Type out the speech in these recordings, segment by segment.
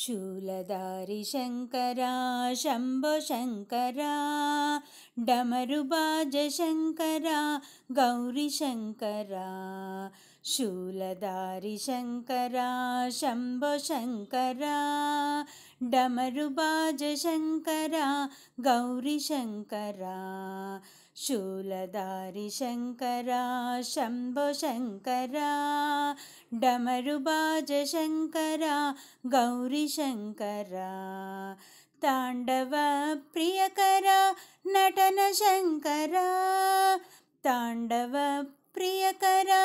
शूलदारिशङ्करा शम्भो शङ्करा डमरुबाजशङ्करा गौरिशङ्करा शूलदारिशङ्करा शम्भो शङ्करा डमरुबाजशङ्करा गौरिशङ्करा गौरी शंकरा, डमरुबाजशङ्करा गौरीशङ्करा नटन नटनशङ्करा ताण्डव प्रियकरा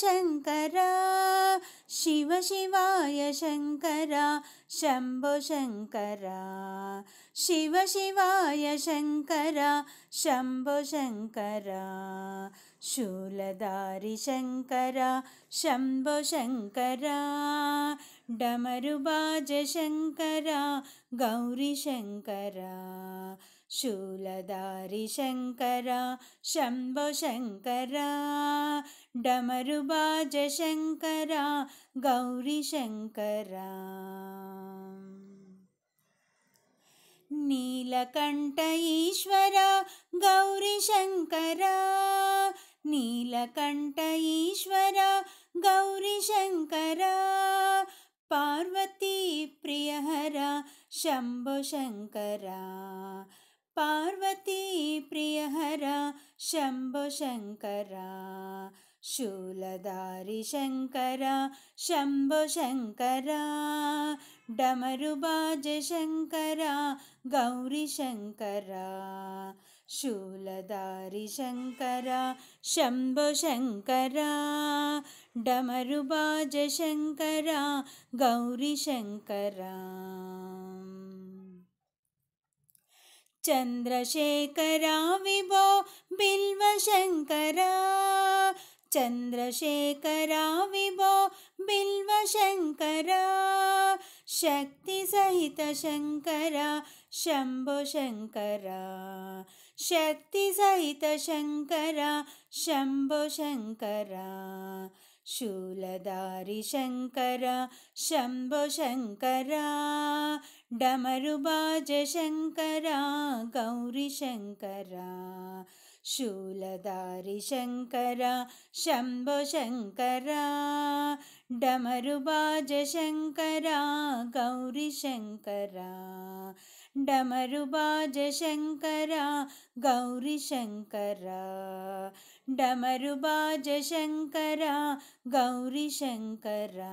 शङ्कर शिव शिवाय शङ्करा शम्भो शङ्करा शिव शिवाय शङ्करा शम्भो शङ्करा शूलदारिशङ्कर शम्भो शङ्करा डमरुबाजशङ्कर गौरिशङ्कर शंकरा, शम्भो शंकरा, डमरुबाजशङ्करा गौरीशङ्करा नीलकण्ठ ईश्वर गौरीशङ्कर नीलकण्ठ ईश्वर गौरीशङ्करा पार्वती शम्भुशङ्करा पार्वतीप्रियहरा शम्भुशङ्करा शूलदारिशङ्करा शम्भो शङ्करा डमरुबाजशङ्करा गौरिशङ्करा शूलदारिशङ्करा शम्भो शङ्करा डमरुबाजशङ्करा गौरिशङ्करा चन्द्रशेखरा विभो बिल्वशङ्कर चन्द्रशेखरा विभो बिल्वशङ्करा शक्तिसहितशङ्करा शम्भुशङ्करा शङ्करा शम्भो शङ्करा शङ्करा शम्भो शङ्करा शूलदारिशङ्कर शम्भो शङ्करा डमरुभाज गौरी गौरि शूलधारी शङ्कर शम्भो शङ्कर डमरुबाज गौरी गौरिशङ्कर डमरुबाज शङ्कर गौरी शङ्कर डमरुबाजशङ्करा गौरीशङ्करा